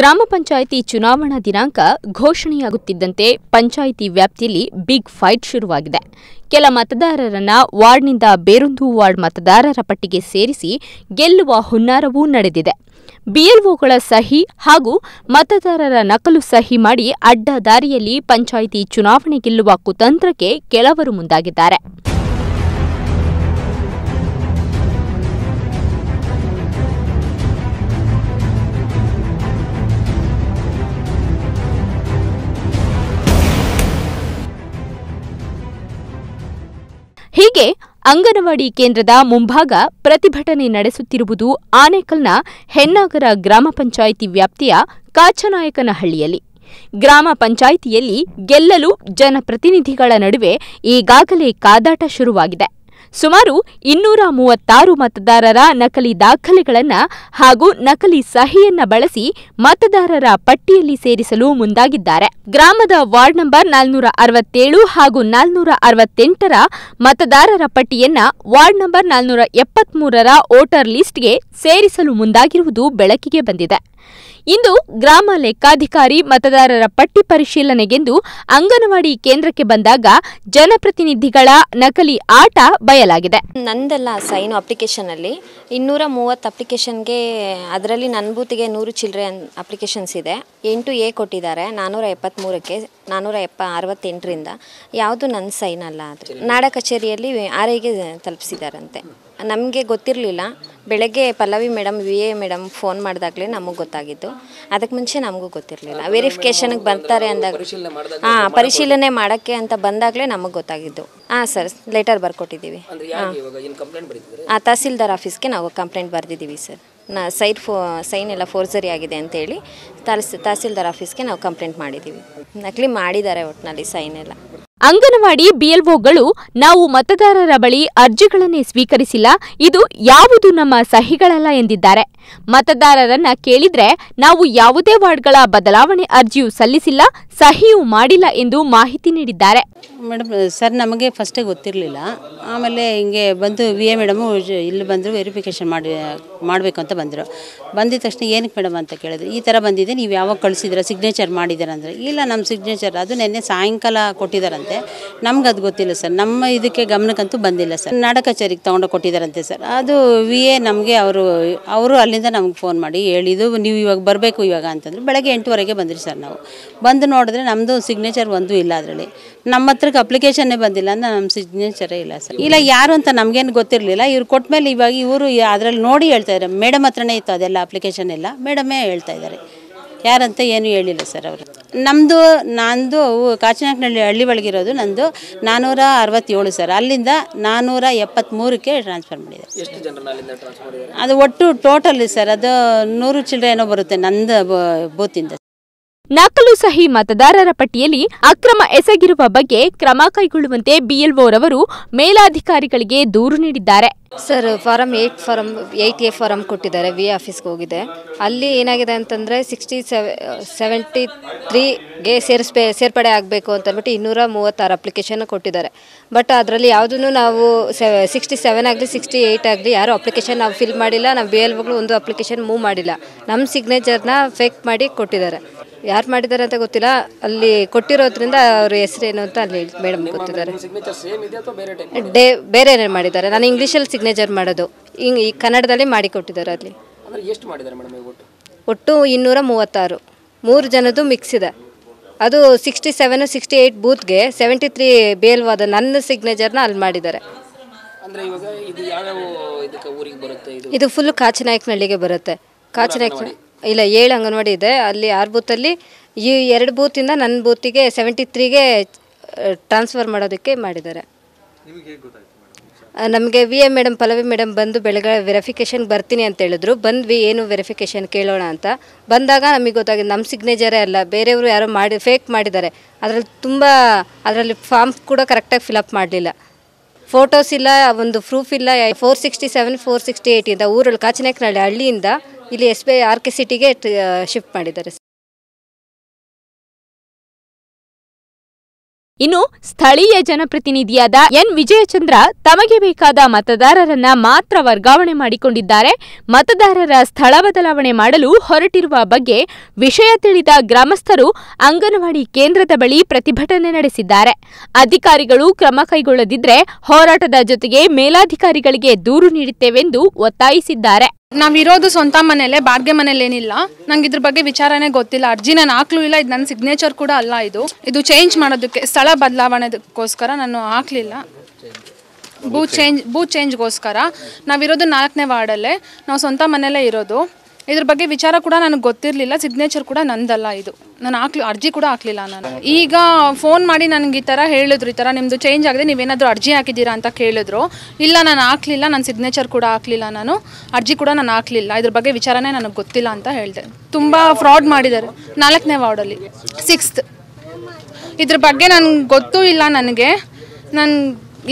ಗ್ರಾಮ ಪಂಚಾಯಿತಿ ಚುನಾವಣಾ ದಿನಾಂಕ ಘೋಷಣೆಯಾಗುತ್ತಿದ್ದಂತೆ ಪಂಚಾಯಿತಿ ವ್ಯಾಪ್ತಿಯಲ್ಲಿ ಬಿಗ್ ಫೈಟ್ ಶುರುವಾಗಿದೆ ಕೆಲ ಮತದಾರರನ್ನ ವಾರ್ಡ್ನಿಂದ ಬೇರೊಂದು ವಾರ್ಡ್ ಮತದಾರರ ಪಟ್ಟಿಗೆ ಸೇರಿಸಿ ಗೆಲ್ಲುವ ಹುನ್ನಾರವೂ ನಡೆದಿದೆ ಬಿಎಲ್ಒಗಳ ಸಹಿ ಹಾಗೂ ಮತದಾರರ ನಕಲು ಸಹಿ ಮಾಡಿ ಅಡ್ಡ ದಾರಿಯಲ್ಲಿ ಪಂಚಾಯಿತಿ ಚುನಾವಣೆ ಗೆಲ್ಲುವ ಕುತಂತ್ರಕ್ಕೆ ಕೆಲವರು ಮುಂದಾಗಿದ್ದಾರೆ ಹೀಗೆ ಅಂಗನವಾಡಿ ಕೇಂದ್ರದ ಮುಂಭಾಗ ಪ್ರತಿಭಟನೆ ನಡೆಸುತ್ತಿರುವುದು ಆನೇಕಲ್ನ ಹೆನ್ನಾಗರ ಗ್ರಾಮ ಪಂಚಾಯಿತಿ ವ್ಯಾಪ್ತಿಯ ಕಾಚನಾಯಕನಹಳ್ಳಿಯಲ್ಲಿ ಗ್ರಾಮ ಪಂಚಾಯಿತಿಯಲ್ಲಿ ಗೆಲ್ಲಲು ಜನಪ್ರತಿನಿಧಿಗಳ ನಡುವೆ ಈಗಾಗಲೇ ಕಾದಾಟ ಶುರುವಾಗಿದೆ ಸುಮಾರು ಇನ್ನೂರ ಮೂವತ್ತಾರು ಮತದಾರರ ನಕಲಿ ದಾಖಲೆಗಳನ್ನು ಹಾಗೂ ನಕಲಿ ಸಹಿಯನ್ನ ಬಳಸಿ ಮತದಾರರ ಪಟ್ಟಿಯಲ್ಲಿ ಸೇರಿಸಲು ಮುಂದಾಗಿದ್ದಾರೆ ಗ್ರಾಮದ ವಾರ್ಡ್ ನಂಬರ್ ನಾಲ್ನೂರ ಅರವತ್ತೇಳು ಹಾಗೂ ನಾಲ್ನೂರ ಅರವತ್ತೆಂಟರ ಮತದಾರರ ಪಟ್ಟಿಯನ್ನ ವಾರ್ಡ್ ನಂಬರ್ ನಾಲ್ನೂರ ಎಪ್ಪತ್ಮೂರರ ವೋಟರ್ ಲಿಸ್ಟ್ಗೆ ಸೇರಿಸಲು ಮುಂದಾಗಿರುವುದು ಬೆಳಕಿಗೆ ಬಂದಿದೆ ಇಂದು ಗ್ರಾಮ ಲೆಕ್ಕಾಧಿಕಾರಿ ಮತದಾರರ ಪಟ್ಟಿ ಪರಿಶೀಲನೆಗೆಂದು ಅಂಗನವಾಡಿ ಕೇಂದ್ರಕ್ಕೆ ಬಂದಾಗ ಜನಪ್ರತಿನಿಧಿಗಳ ನಕಲಿ ಆಟ ಬಯಲಾಗಿದೆ ನಂದೆಲ್ಲ ಸೈನು ಅಪ್ಲಿಕೇಶನ್ ಅಲ್ಲಿ ಇನ್ನೂರ ಮೂವತ್ತು ಅಪ್ಲಿಕೇಶನ್ಗೆ ಅದರಲ್ಲಿ ನನ್ನ ಬೂತಿಗೆ ನೂರು ಚಿಲ್ಲರೆ ಅಪ್ಲಿಕೇಶನ್ಸ್ ಇದೆ ಎಂಟು ಎ ಕೊಟ್ಟಿದ್ದಾರೆ ನಾನ್ನೂರ ಎಪ್ಪತ್ತ್ಮೂರಕ್ಕೆ ನಾನ್ನೂರ ಎಪ್ಪ ಅರವತ್ತೆಂಟರಿಂದ ಯಾವುದು ನನ್ನ ಸೈನ್ ಅಲ್ಲ ಅದು ನಾಡ ಕಚೇರಿಯಲ್ಲಿ ಆರೈಗೆ ತಲುಪಿಸಿದಾರಂತೆ ನಮಗೆ ಗೊತ್ತಿರಲಿಲ್ಲ ಬೆಳಗ್ಗೆ Pallavi madam V A madam phone ಮಾಡಿದಾಗಲೇ ನಮಗೆ ಗೊತ್ತಾಗಿದ್ದು ಅದಕ್ಕೆ ಮುಂಚೆ ನಮಗೂ ಗೊತ್ತಿರಲಿಲ್ಲ ವೆರಿಫಿಕೇಷನ್ಗೆ ಬರ್ತಾರೆ ಅಂದಾಗ ಹಾಂ ಪರಿಶೀಲನೆ ಮಾಡೋಕ್ಕೆ ಅಂತ ಬಂದಾಗಲೇ ನಮಗೆ ಗೊತ್ತಾಗಿದ್ದು ಹಾಂ ಸರ್ ಲೆಟರ್ ಬರ್ಕೊಟ್ಟಿದ್ದೀವಿ ಹಾಂ ತಹಸೀಲ್ದಾರ್ ಆಫೀಸ್ಗೆ ನಾವು ಕಂಪ್ಲೇಂಟ್ ಬರೆದಿದ್ದೀವಿ ಸರ್ ನಾ ಸೈಟ್ ಫೋ ಸೈನ್ ಎಲ್ಲ ಫೋರ್ಜರಿ ಆಗಿದೆ ಅಂತೇಳಿ ತಹಸೀಲ್ದಾರ್ ಆಫೀಸ್ಗೆ ನಾವು ಕಂಪ್ಲೇಂಟ್ ಮಾಡಿದ್ದೀವಿ ನಕಲಿ ಮಾಡಿದ್ದಾರೆ ಒಟ್ಟಿನಲ್ಲಿ ಸೈನ್ ಎಲ್ಲ ಅಂಗನವಾಡಿ ಬಿಎಲ್ಒಗಳು ನಾವು ಮತದಾರರ ಬಳಿ ಅರ್ಜಿಗಳನ್ನೇ ಸ್ವೀಕರಿಸಿಲ್ಲ ಇದು ಯಾವುದು ನಮ್ಮ ಸಹಿಗಳಲ್ಲ ಎಂದಿದ್ದಾರೆ ಮತದಾರರನ್ನ ಕೇಳಿದ್ರೆ ನಾವು ಯಾವುದೇ ವಾರ್ಡ್ಗಳ ಬದಲಾವಣೆ ಅರ್ಜಿಯೂ ಸಲ್ಲಿಸಿಲ್ಲ ಸಹಿಯೂ ಮಾಡಿಲ್ಲ ಎಂದು ಮಾಹಿತಿ ನೀಡಿದ್ದಾರೆ ಮೇಡಮ್ ಸರ್ ನಮಗೆ ಫಸ್ಟೇ ಗೊತ್ತಿರಲಿಲ್ಲ ಆಮೇಲೆ ಹಿಂಗೆ ಬಂದು ವಿ ಎ ಮೇಡಮು ಇಲ್ಲಿ ಬಂದರು ವೆರಿಫಿಕೇಷನ್ ಮಾಡಿ ಮಾಡಬೇಕು ಅಂತ ಬಂದರು ಬಂದಿದ ತಕ್ಷಣ ಏನಕ್ಕೆ ಮೇಡಮ್ ಅಂತ ಕೇಳಿದ್ರು ಈ ಥರ ಬಂದಿದೆ ನೀವು ಯಾವಾಗ ಕಳಿಸಿದ್ರ ಸಿಗ್ನೇಚರ್ ಮಾಡಿದ್ದೀರ ಅಂದರೆ ಇಲ್ಲ ನಮ್ಮ ಸಿಗ್ನೇಚರ್ ಅದು ನಿನ್ನೆ ಸಾಯಂಕಾಲ ಕೊಟ್ಟಿದ್ದಾರಂತೆ ನಮ್ಗೆ ಅದು ಗೊತ್ತಿಲ್ಲ ಸರ್ ನಮ್ಮ ಇದಕ್ಕೆ ಗಮನಕ್ಕಂತೂ ಬಂದಿಲ್ಲ ಸರ್ ನಾಡ ಕಚೇರಿಗೆ ತೊಗೊಂಡು ಕೊಟ್ಟಿದ್ದಾರಂತೆ ಸರ್ ಅದು ವಿ ಎ ನಮಗೆ ಅವರು ಅವರು ಅಲ್ಲಿಂದ ನಮ್ಗೆ ಫೋನ್ ಮಾಡಿ ಹೇಳಿದ್ದು ನೀವು ಇವಾಗ ಬರಬೇಕು ಇವಾಗ ಅಂತಂದರೆ ಬೆಳಗ್ಗೆ ಎಂಟುವರೆಗೆ ಬಂದಿರಿ ಸರ್ ನಾವು ಬಂದು ನೋಡಿದ್ರೆ ನಮ್ಮದು ಸಿಗ್ನೇಚರ್ ಒಂದು ಇಲ್ಲ ಅದರಲ್ಲಿ ನಮ್ಮ ಹತ್ರ ಇವ್ರಿಗೆ ಅಪ್ಲಿಕೇಶನ್ನೇ ಬಂದಿಲ್ಲ ಅಂತ ನಮ್ಮ ಸಿಗ್ನೇಚರೇ ಇಲ್ಲ ಸರ್ ಇಲ್ಲ ಯಾರು ಅಂತ ನಮ್ಗೇನು ಗೊತ್ತಿರಲಿಲ್ಲ ಇವ್ರು ಕೊಟ್ಟ ಮೇಲೆ ಇವಾಗ ಇವರು ಅದರಲ್ಲಿ ನೋಡಿ ಹೇಳ್ತಾ ಇದ್ದಾರೆ ಮೇಡಮ್ ಹತ್ರನೇ ಇತ್ತು ಅದೆಲ್ಲ ಅಪ್ಲಿಕೇಶನ್ ಎಲ್ಲ ಮೇಡಮೇ ಹೇಳ್ತಾ ಇದ್ದಾರೆ ಯಾರಂತ ಏನು ಹೇಳಿಲ್ಲ ಸರ್ ಅವರು ನಮ್ಮದು ನಂದು ಕಾಚಿನಾಕ್ನಹಳ್ಳಿ ಹಳ್ಳಿ ಒಳಗಿರೋದು ನಂದು ನಾನ್ನೂರ ಅರವತ್ತೇಳು ಸರ್ ಅಲ್ಲಿಂದ ನಾನ್ನೂರ ಎಪ್ಪತ್ತ್ಮೂರಕ್ಕೆ ಟ್ರಾನ್ಸ್ಫರ್ ಮಾಡಿದ್ದಾರೆ ಅದು ಒಟ್ಟು ಟೋಟಲ್ ಸರ್ ಅದು ನೂರು ಚಿಲ್ಡ್ರ ಏನೋ ಬರುತ್ತೆ ನಂದು ಬೂತಿಂದ ನಕಲು ಸಹಿ ಮತದಾರರ ಪಟ್ಟಿಯಲ್ಲಿ ಅಕ್ರಮ ಎಸಗಿರುವ ಬಗ್ಗೆ ಕ್ರಮ ಕೈಗೊಳ್ಳುವಂತೆ ರವರು ಮೇಲಾಧಿಕಾರಿಗಳಿಗೆ ದೂರು ನೀಡಿದ್ದಾರೆ sir form eight form eight A form ಕೊಟ್ಟಿದ್ದಾರೆ ವಿ ಆಫೀಸ್ಗೆ ಹೋಗಿದೆ ಅಲ್ಲಿ ಏನಾಗಿದೆ ಅಂತಂದರೆ ಸಿಕ್ಸ್ಟಿ ಸೆವೆ ಸೆವೆಂಟಿ ತ್ರೀಗೆ ಸೇರಿಸ್ಬೇ ಸೇರ್ಪಡೆ ಆಗಬೇಕು ಅಂತಂದ್ಬಿಟ್ಟು ಇನ್ನೂರ ಮೂವತ್ತಾರು ಅಪ್ಲಿಕೇಶನ್ ಕೊಟ್ಟಿದ್ದಾರೆ ಬಟ್ ಅದರಲ್ಲಿ ಯಾವುದೂ ನಾವು ಸಿಕ್ಸ್ಟಿ ಸೆವೆನ್ ಆಗಲಿ ಸಿಕ್ಸ್ಟಿ ಏಯ್ಟ್ ಆಗಲಿ ಯಾರು ಅಪ್ಲಿಕೇಶನ್ ನಾವು ಫಿಲ್ ಮಾಡಿಲ್ಲ ನಾವು ಬಿ ಎಲ್ ಒಂದು ಅಪ್ಲಿಕೇಶನ್ ಮೂವ್ ಮಾಡಿಲ್ಲ ನಮ್ಮ ಸಿಗ್ನೇಚರ್ನ ಫೇಕ್ ಮಾಡಿ ಕೊಟ್ಟಿದ್ದಾರೆ ಯಾರು ಮಾಡಿದ್ದಾರೆ ಅಂತ ಗೊತ್ತಿಲ್ಲ ಅಲ್ಲಿ ಕೊಟ್ಟಿರೋದ್ರಿಂದ ಅವ್ರ ಹೆಸರೇನು ಅಂತ ಅಲ್ಲಿ ಮೇಡಮ್ ಗೊತ್ತಿದ್ದಾರೆ ಡೇ ಬೇರೆ ಮಾಡಿದ್ದಾರೆ ನಾನು ಇಂಗ್ಲೀಷಲ್ಲಿ ಸಿಗ್ನೇಚರ್ ಮಾಡೋದು ಹಿಂಗೆ ಈ ಕನ್ನಡದಲ್ಲಿ ಮಾಡಿಕೊಟ್ಟಿದ್ದಾರೆ ಅಲ್ಲಿ ಒಟ್ಟು ಇನ್ನೂರ ಮೂವತ್ತಾರು ಮೂರು ಜನದ್ದು ಮಿಕ್ಸ್ ಇದೆ ಅದು ಸಿಕ್ಸ್ಟಿ ಸೆವೆನ್ ಸಿಕ್ಸ್ಟಿ ಏಯ್ಟ್ ಬೂತ್ಗೆ ಸೆವೆಂಟಿ ತ್ರೀ ಬೇಲ್ವಾದ ನನ್ನ ಸಿಗ್ನೇಚರ್ನ ಅಲ್ಲಿ ಮಾಡಿದ್ದಾರೆ ಇದು ಫುಲ್ ಕಾಚನಾಯಕನಹಳ್ಳಿಗೆ ಬರುತ್ತೆ ಕಾಚನಾಯಕ ಇಲ್ಲ ಏಳು ಅಂಗನವಾಡಿ ಇದೆ ಅಲ್ಲಿ ಆರು ಬೂತಲ್ಲಿ ಈ ಎರಡು ಬೂತಿಂದ ನನ್ನ ಬೂತಿಗೆ ಸೆವೆಂಟಿ ತ್ರೀಗೆ ಟ್ರಾನ್ಸ್ಫರ್ ಮಾಡೋದಕ್ಕೆ ಮಾಡಿದ್ದಾರೆ ನಮಗೆ V A madam Pallavi madam ಬಂದು ಬೆಳಗ್ಗೆ ವೆರಿಫಿಕೇಷನ್ ಬರ್ತೀನಿ ಅಂತ ಹೇಳಿದ್ರು ಬಂದ್ವಿ ಏನು ವೆರಿಫಿಕೇಷನ್ ಕೇಳೋಣ ಅಂತ ಬಂದಾಗ ನಮಗೆ ಗೊತ್ತಾಗಿದೆ ನಮ್ಮ ಸಿಗ್ನೇಚರೇ ಅಲ್ಲ ಬೇರೆಯವರು ಯಾರೋ ಮಾಡಿ ಫೇಕ್ ಮಾಡಿದ್ದಾರೆ ಅದರಲ್ಲಿ ತುಂಬ ಅದರಲ್ಲಿ ಫಾರ್ಮ್ ಕೂಡ ಕರೆಕ್ಟಾಗಿ ಫಿಲಪ್ ಮಾಡಲಿಲ್ಲ ಫೋಟೋಸ್ ಇಲ್ಲ ಒಂದು ಪ್ರೂಫ್ ಇಲ್ಲ four sixty seven four sixty ಏಯ್ಟಿಂದ ಊರಲ್ಲಿ ಕಾಚನೇಕನಹಳ್ಳಿ ಹಳ್ಳಿಯಿಂದ ಇಲ್ಲಿ S B I R K ಸಿಟಿಗೆ ಶಿಫ್ಟ್ ಮಾಡಿದ್ದಾರೆ ಇನ್ನು ಸ್ಥಳೀಯ ಜನಪ್ರತಿನಿಧಿಯಾದ ಎನ್ ವಿಜಯಚಂದ್ರ ತಮಗೆ ಬೇಕಾದ ಮತದಾರರನ್ನ ಮಾತ್ರ ವರ್ಗಾವಣೆ ಮಾಡಿಕೊಂಡಿದ್ದಾರೆ ಮತದಾರರ ಸ್ಥಳ ಬದಲಾವಣೆ ಮಾಡಲು ಹೊರಟಿರುವ ಬಗ್ಗೆ ವಿಷಯ ತಿಳಿದ ಗ್ರಾಮಸ್ಥರು ಅಂಗನವಾಡಿ ಕೇಂದ್ರದ ಬಳಿ ಪ್ರತಿಭಟನೆ ನಡೆಸಿದ್ದಾರೆ ಅಧಿಕಾರಿಗಳು ಕ್ರಮ ಕೈಗೊಳ್ಳದಿದ್ದರೆ ಹೋರಾಟದ ಜೊತೆಗೆ ಮೇಲಾಧಿಕಾರಿಗಳಿಗೆ ದೂರು ನೀಡುತ್ತೇವೆಂದು ಒತ್ತಾಯಿಸಿದ್ದಾರೆ ನಾವಿರೋದು ಸ್ವಂತ ಮನೇಲೆ ಬಾಡಿಗೆ ಮನೇಲಿ ಏನಿಲ್ಲ ನಂಗೆ ಇದ್ರ ಬಗ್ಗೆ ವಿಚಾರನೇ ಗೊತ್ತಿಲ್ಲ ಅರ್ಜಿ ನಾನು ಹಾಕ್ಲೂ ಇಲ್ಲ ಇದು ನನ್ನ ಸಿಗ್ನೇಚರ್ ಕೂಡ ಅಲ್ಲ ಇದು ಇದು ಚೇಂಜ್ ಮಾಡೋದಕ್ಕೆ ಸ್ಥಳ ಬದಲಾವಣೆಗೋಸ್ಕರ ನಾನು ಹಾಕ್ಲಿಲ್ಲ ಬೂ ಚೇಂಜ್ ಬೂ ಚೇಂಜ್ಗೋಸ್ಕರ ನಾವಿರೋದು ನಾಲ್ಕನೇ ವಾರ್ಡಲ್ಲೇ ನಾವು ಸ್ವಂತ ಮನೆಯಲ್ಲೇ ಇರೋದು ಇದ್ರ ಬಗ್ಗೆ ವಿಚಾರ ಕೂಡ ನನಗೆ ಗೊತ್ತಿರಲಿಲ್ಲ ಸಿಗ್ನೇಚರ್ ಕೂಡ ನಂದಲ್ಲ ಇದು ನಾನು ಹಾಕ್ಲಿ ಅರ್ಜಿ ಕೂಡ ಹಾಕ್ಲಿಲ್ಲ ನಾನು ಈಗ ಫೋನ್ ಮಾಡಿ ನನಗೆ ಈ ಥರ ಹೇಳಿದ್ರು ಈ ಥರ ನಿಮ್ಮದು ಚೇಂಜ್ ಆಗಿದೆ ನೀವೇನಾದರೂ ಅರ್ಜಿ ಹಾಕಿದ್ದೀರಾ ಅಂತ ಕೇಳಿದ್ರು ಇಲ್ಲ ನಾನು ಹಾಕ್ಲಿಲ್ಲ ನಾನು ಸಿಗ್ನೇಚರ್ ಕೂಡ ಹಾಕ್ಲಿಲ್ಲ ನಾನು ಅರ್ಜಿ ಕೂಡ ನಾನು ಹಾಕ್ಲಿಲ್ಲ ಇದ್ರ ಬಗ್ಗೆ ವಿಚಾರನೇ ನನಗೆ ಗೊತ್ತಿಲ್ಲ ಅಂತ ಹೇಳಿದೆ ತುಂಬ ಫ್ರಾಡ್ ಮಾಡಿದ್ದಾರೆ ನಾಲ್ಕನೇ ವಾರ್ಡಲ್ಲಿ ಸಿಕ್ಸ್ತ್ ಇದ್ರ ಬಗ್ಗೆ ನನಗೆ ಗೊತ್ತೂ ಇಲ್ಲ ನನಗೆ ನಾನು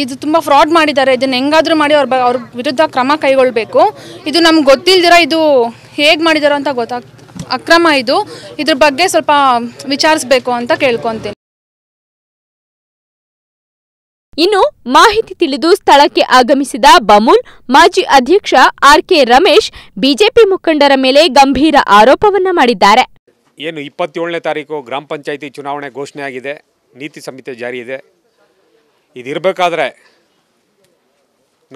ಇದು ತುಂಬ ಫ್ರಾಡ್ ಮಾಡಿದ್ದಾರೆ ಇದನ್ನು ಹೆಂಗಾದರೂ ಮಾಡಿ ಅವ್ರ ಬ ಅವ್ರ ವಿರುದ್ಧ ಕ್ರಮ ಕೈಗೊಳ್ಳಬೇಕು ಇದು ನಮ್ಗೆ ಗೊತ್ತಿಲ್ದಿರ ಇದು ಹೇಗೆ ಮಾಡಿದಾರೋ ಅಂತ ಗೊತ್ತಾಗ ಅಕ್ರಮ ಇದು ಇದ್ರ ಬಗ್ಗೆ ಸ್ವಲ್ಪ ವಿಚಾರಿಸಬೇಕು ಅಂತ ಕೇಳ್ಕೊಂತೀನಿ ಇನ್ನು ಮಾಹಿತಿ ತಿಳಿದು ಸ್ಥಳಕ್ಕೆ ಆಗಮಿಸಿದ ಬಮೂಲ್ ಮಾಜಿ ಅಧ್ಯಕ್ಷ ಆರ್ ಕೆ ರಮೇಶ್ ಬಿಜೆಪಿ ಮುಖಂಡರ ಮೇಲೆ ಗಂಭೀರ ಆರೋಪವನ್ನ ಮಾಡಿದ್ದಾರೆ ಏನು ಇಪ್ಪತ್ತೇಳನೇ ತಾರೀಕು ಗ್ರಾಮ ಪಂಚಾಯಿತಿ ಚುನಾವಣೆ ಘೋಷಣೆ ಆಗಿದೆ ನೀತಿ ಸಂಹಿತೆ ಜಾರಿ ಇದೆ ಇದಿರಬೇಕಾದ್ರೆ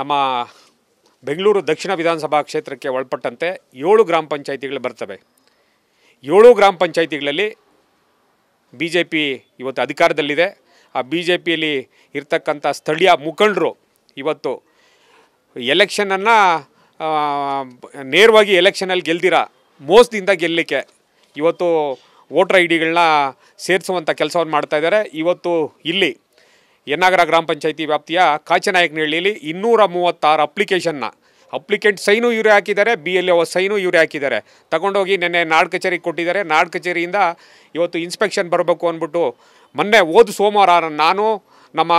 ನಮ್ಮ ಬೆಂಗಳೂರು ದಕ್ಷಿಣ ವಿಧಾನಸಭಾ ಕ್ಷೇತ್ರಕ್ಕೆ ಒಳಪಟ್ಟಂತೆ ಏಳು ಗ್ರಾಮ ಪಂಚಾಯಿತಿಗಳು ಬರ್ತವೆ ಏಳು ಗ್ರಾಮ ಪಂಚಾಯಿತಿಗಳಲ್ಲಿ ಬಿ ಜೆ ಪಿ ಇವತ್ತು ಅಧಿಕಾರದಲ್ಲಿದೆ ಆ ಬಿ ಜೆ ಪಿಯಲ್ಲಿ ಇರ್ತಕ್ಕಂಥ ಸ್ಥಳೀಯ ಮುಖಂಡರು ಇವತ್ತು ಎಲೆಕ್ಷನನ್ನು ನೇರವಾಗಿ ಎಲೆಕ್ಷನಲ್ಲಿ ಗೆಲ್ದಿರ ಮೋಸದಿಂದ ಗೆಲ್ಲಲಿಕ್ಕೆ ಇವತ್ತು ವೋಟರ್ ಐ ಡಿಗಳನ್ನ ಸೇರಿಸುವಂಥ ಕೆಲಸವನ್ನು ಮಾಡ್ತಾಯಿದ್ದಾರೆ ಇವತ್ತು ಇಲ್ಲಿ ಎನ್ನಾಗರ ಗ್ರಾಮ ಪಂಚಾಯಿತಿ ವ್ಯಾಪ್ತಿಯ ಕಾಚನಾಯಕನಹಳ್ಳಿಯಲ್ಲಿ ಇನ್ನೂರ ಮೂವತ್ತಾರು ಅಪ್ಲಿಕೇಶನ್ನ ಅಪ್ಲಿಕೆಂಟ್ ಸೈನು ಇವರೇ ಹಾಕಿದ್ದಾರೆ ಬಿ ಎಲ್ ಒ ಸೈನು ಇವರೇ ಹಾಕಿದ್ದಾರೆ ತಗೊಂಡೋಗಿ ನಿನ್ನೆ ನಾಡ್ ಕಚೇರಿಗೆ ಕೊಟ್ಟಿದ್ದಾರೆ ನಾಡ್ ಕಚೇರಿಯಿಂದ ಇವತ್ತು ಇನ್ಸ್ಪೆಕ್ಷನ್ ಬರಬೇಕು ಅಂದ್ಬಿಟ್ಟು ಮೊನ್ನೆ ಹೋದ ಸೋಮವಾರ ನಾನು ನಮ್ಮ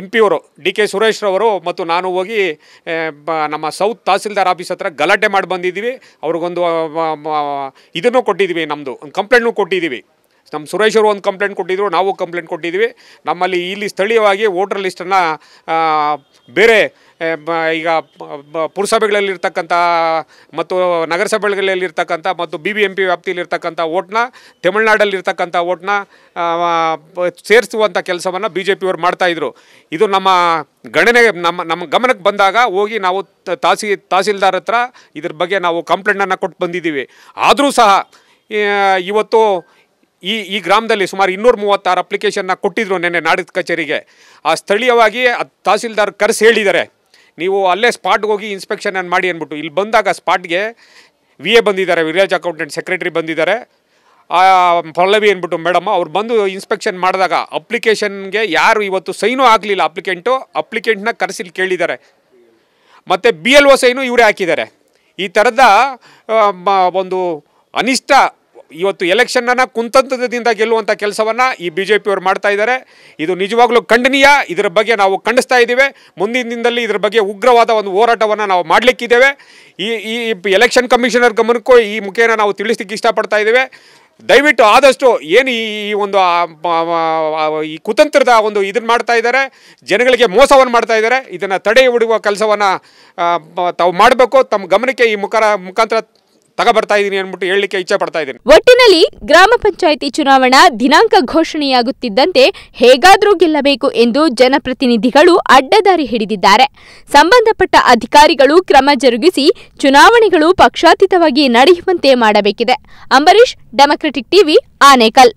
ಎಂ ಅವರು ಡಿ ಕೆ ಸುರೇಶ್ರವರು ಮತ್ತು ನಾನು ಹೋಗಿ ನಮ್ಮ ಸೌತ್ ತಹಸೀಲ್ದಾರ್ ಆಫೀಸ್ ಹತ್ರ ಗಲಾಟೆ ಮಾಡಿ ಬಂದಿದ್ದೀವಿ ಅವ್ರಿಗೊಂದು ಇದನ್ನು ಕೊಟ್ಟಿದ್ದೀವಿ ನಮ್ಮದು ಒಂದು ಕೊಟ್ಟಿದ್ದೀವಿ ನಮ್ಮ ಸುರೇಶ್ ಅವರು ಒಂದು ಕಂಪ್ಲೇಂಟ್ ಕೊಟ್ಟಿದ್ದರು ನಾವು ಕಂಪ್ಲೇಂಟ್ ಕೊಟ್ಟಿದ್ದೀವಿ ನಮ್ಮಲ್ಲಿ ಇಲ್ಲಿ ಸ್ಥಳೀಯವಾಗಿ ವೋಟರ್ ಲಿಸ್ಟನ್ನು ಬೇರೆ ಈಗ ಪುರಸಭೆಗಳಲ್ಲಿರ್ತಕ್ಕಂಥ ಮತ್ತು ನಗರಸಭೆಗಳಲ್ಲಿರ್ತಕ್ಕಂಥ ಮತ್ತು ಬಿ ಬಿ ಎಮ್ ಪಿ ವ್ಯಾಪ್ತಿಯಲ್ಲಿರ್ತಕ್ಕಂಥ ವೋಟ್ನ ತಮಿಳ್ನಾಡಲ್ಲಿರ್ತಕ್ಕಂಥ ವೋಟ್ನ ಸೇರಿಸುವಂಥ ಕೆಲಸವನ್ನು ಬಿ ಜೆ ಪಿಯವರು ಮಾಡ್ತಾಯಿದ್ರು ಇದು ನಮ್ಮ ಗಣನೆಗೆ ನಮ್ಮ ನಮ್ಮ ಗಮನಕ್ಕೆ ಬಂದಾಗ ಹೋಗಿ ನಾವು ತಾಸಿ ತಹಸೀಲ್ದಾರ್ ಹತ್ರ ಇದ್ರ ಬಗ್ಗೆ ನಾವು ಕಂಪ್ಲೇಂಟನ್ನು ಕೊಟ್ಟು ಬಂದಿದ್ದೀವಿ ಆದರೂ ಸಹ ಇವತ್ತು ಈ ಈ ಗ್ರಾಮದಲ್ಲಿ ಸುಮಾರು ಇನ್ನೂರ ಮೂವತ್ತಾರು ಅಪ್ಲಿಕೇಶನ್ನ ಕೊಟ್ಟಿದ್ರು ನೆನ್ನೆ ನಾಡಿದ ಕಚೇರಿಗೆ ಆ ಸ್ಥಳೀಯವಾಗಿ ತಹಸೀಲ್ದಾರ್ ಕರೆಸಿ ಹೇಳಿದ್ದಾರೆ ನೀವು ಅಲ್ಲೇ ಸ್ಪಾಟ್ಗೆ ಹೋಗಿ ಇನ್ಸ್ಪೆಕ್ಷನನ್ನು ಮಾಡಿ ಅಂದ್ಬಿಟ್ಟು ಇಲ್ಲಿ ಬಂದಾಗ ಸ್ಪಾಟ್ಗೆ ವಿ ಎ ಬಂದಿದ್ದಾರೆ ವಿಲೇಜ್ ಅಕೌಂಟೆಂಟ್ ಸೆಕ್ರೆಟರಿ ಬಂದಿದ್ದಾರೆ ಆ ಪಲ್ಲವಿ ಅಂದ್ಬಿಟ್ಟು ಮೇಡಮ್ ಅವ್ರು ಬಂದು ಇನ್ಸ್ಪೆಕ್ಷನ್ ಮಾಡಿದಾಗ ಅಪ್ಲಿಕೇಶನ್ಗೆ ಯಾರು ಇವತ್ತು ಸೈನು ಆಗಲಿಲ್ಲ ಅಪ್ಲಿಕೆಂಟು ಅಪ್ಲಿಕೆಂಟ್ನ ಕರೆಸಿಲ್ಲಿ ಕೇಳಿದ್ದಾರೆ ಮತ್ತು ಬಿ ಎಲ್ ಒ ಸೈನು ಇವರೇ ಹಾಕಿದ್ದಾರೆ ಈ ಥರದ ಒಂದು ಅನಿಷ್ಟ ಇವತ್ತು ಎಲೆಕ್ಷನ್ನ ಕುಂತಂತ್ರದಿಂದ ಗೆಲ್ಲುವಂಥ ಕೆಲಸವನ್ನು ಈ ಬಿ ಜೆ ಪಿಯವರು ಮಾಡ್ತಾ ಇದ್ದಾರೆ ಇದು ನಿಜವಾಗ್ಲೂ ಖಂಡನೀಯ ಇದರ ಬಗ್ಗೆ ನಾವು ಖಂಡಿಸ್ತಾ ಇದ್ದೀವಿ ಮುಂದಿನ ದಿನದಲ್ಲಿ ಇದರ ಬಗ್ಗೆ ಉಗ್ರವಾದ ಒಂದು ಹೋರಾಟವನ್ನು ನಾವು ಮಾಡಲಿಕ್ಕಿದ್ದೇವೆ ಈ ಈ ಎಲೆಕ್ಷನ್ ಕಮಿಷನರ್ ಗಮನಕ್ಕೂ ಈ ಮುಖೇನ ನಾವು ತಿಳಿಸ್ಲಿಕ್ಕೆ ಇಷ್ಟಪಡ್ತಾ ಇದ್ದೇವೆ ದಯವಿಟ್ಟು ಆದಷ್ಟು ಏನು ಈ ಒಂದು ಈ ಕುತಂತ್ರದ ಒಂದು ಇದನ್ನು ಮಾಡ್ತಾ ಇದ್ದಾರೆ ಜನಗಳಿಗೆ ಮೋಸವನ್ನು ಮಾಡ್ತಾ ಇದ್ದಾರೆ ಇದನ್ನು ತಡೆ ಹಿಡಿಯುವ ಕೆಲಸವನ್ನು ತಾವು ಮಾಡಬೇಕು ತಮ್ಮ ಗಮನಕ್ಕೆ ಈ ಮುಖರ ಮುಖಾಂತರ ತಗೊಬರ್ತಾ ಇದ್ದೀನಿ ಅನ್ಬಿಟ್ಟು ಹೇಳಲಿಕ್ಕೆ ಇಚ್ಛೆ ಪಡ್ತಾ ಇದ್ದೀನಿ ಒಟ್ಟಿನಲ್ಲಿ ಗ್ರಾಮ ಪಂಚಾಯಿತಿ ಚುನಾವಣಾ ದಿನಾಂಕ ಘೋಷಣೆಯಾಗುತ್ತಿದ್ದಂತೆ ಹೇಗಾದರೂ ಗೆಲ್ಲಬೇಕು ಎಂದು ಜನಪ್ರತಿನಿಧಿಗಳು ಅಡ್ಡದಾರಿ ಹಿಡಿದಿದ್ದಾರೆ ಸಂಬಂಧಪಟ್ಟ ಅಧಿಕಾರಿಗಳು ಕ್ರಮ ಜರುಗಿಸಿ ಚುನಾವಣೆಗಳು ಪಕ್ಷಾತೀತವಾಗಿ ನಡೆಯುವಂತೆ ಮಾಡಬೇಕಿದೆ ಅಂಬರೀಶ್ ಡೆಮಾಕ್ರೆಟಿಕ್ ಟಿವಿ ಆನೇಕಲ್